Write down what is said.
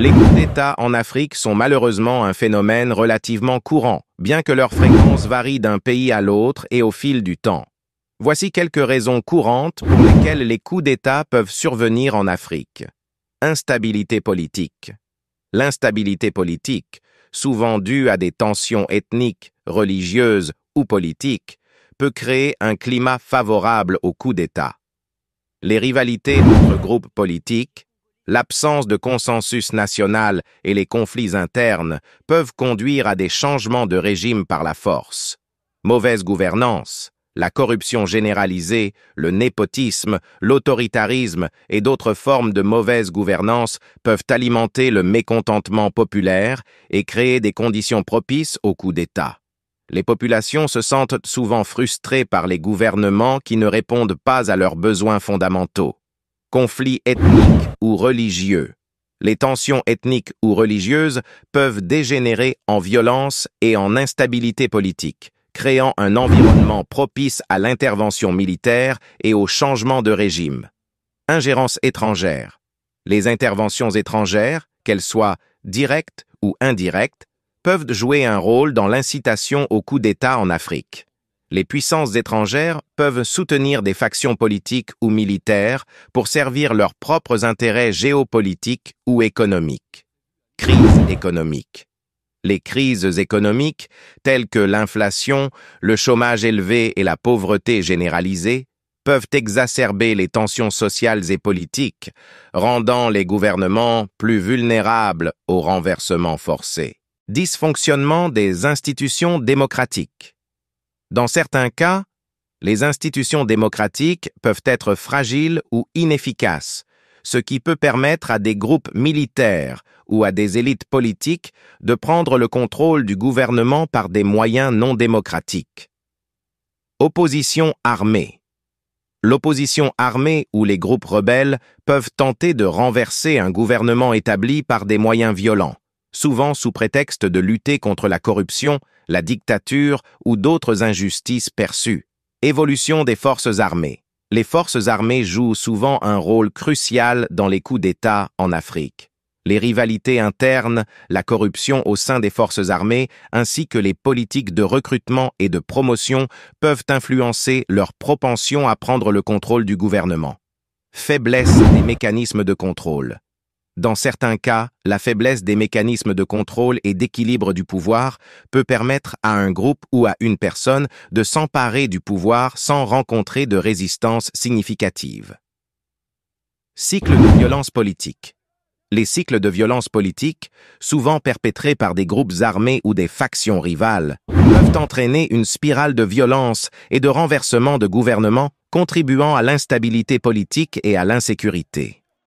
Les coups d'État en Afrique sont malheureusement un phénomène relativement courant, bien que leur fréquence varie d'un pays à l'autre et au fil du temps. Voici quelques raisons courantes pour lesquelles les coups d'État peuvent survenir en Afrique. Instabilité politique. L'instabilité politique, souvent due à des tensions ethniques, religieuses ou politiques, peut créer un climat favorable aux coups d'État. Les rivalités entre groupes politiques, l'absence de consensus national et les conflits internes peuvent conduire à des changements de régime par la force. Mauvaise gouvernance, la corruption généralisée, le népotisme, l'autoritarisme et d'autres formes de mauvaise gouvernance peuvent alimenter le mécontentement populaire et créer des conditions propices au coup d'État. Les populations se sentent souvent frustrées par les gouvernements qui ne répondent pas à leurs besoins fondamentaux conflits ethniques ou religieux. Les tensions ethniques ou religieuses peuvent dégénérer en violence et en instabilité politique, créant un environnement propice à l'intervention militaire et au changement de régime. Ingérence étrangère. Les interventions étrangères, qu'elles soient directes ou indirectes, peuvent jouer un rôle dans l'incitation au coup d'État en Afrique les puissances étrangères peuvent soutenir des factions politiques ou militaires pour servir leurs propres intérêts géopolitiques ou économiques. Crise économique. Les crises économiques, telles que l'inflation, le chômage élevé et la pauvreté généralisée, peuvent exacerber les tensions sociales et politiques, rendant les gouvernements plus vulnérables aux renversements forcés. Dysfonctionnement des institutions démocratiques. Dans certains cas, les institutions démocratiques peuvent être fragiles ou inefficaces, ce qui peut permettre à des groupes militaires ou à des élites politiques de prendre le contrôle du gouvernement par des moyens non démocratiques. Opposition armée. L'opposition armée ou les groupes rebelles peuvent tenter de renverser un gouvernement établi par des moyens violents, souvent sous prétexte de lutter contre la corruption la dictature ou d'autres injustices perçues. Évolution des forces armées. Les forces armées jouent souvent un rôle crucial dans les coups d'État en Afrique. Les rivalités internes, la corruption au sein des forces armées, ainsi que les politiques de recrutement et de promotion peuvent influencer leur propension à prendre le contrôle du gouvernement. Faiblesse des mécanismes de contrôle. Dans certains cas, la faiblesse des mécanismes de contrôle et d'équilibre du pouvoir peut permettre à un groupe ou à une personne de s'emparer du pouvoir sans rencontrer de résistance significative. Cycle de violence politique les cycles de violence politique, souvent perpétrés par des groupes armés ou des factions rivales, peuvent entraîner une spirale de violence et de renversement de gouvernement contribuant à l'instabilité politique et à l'insécurité.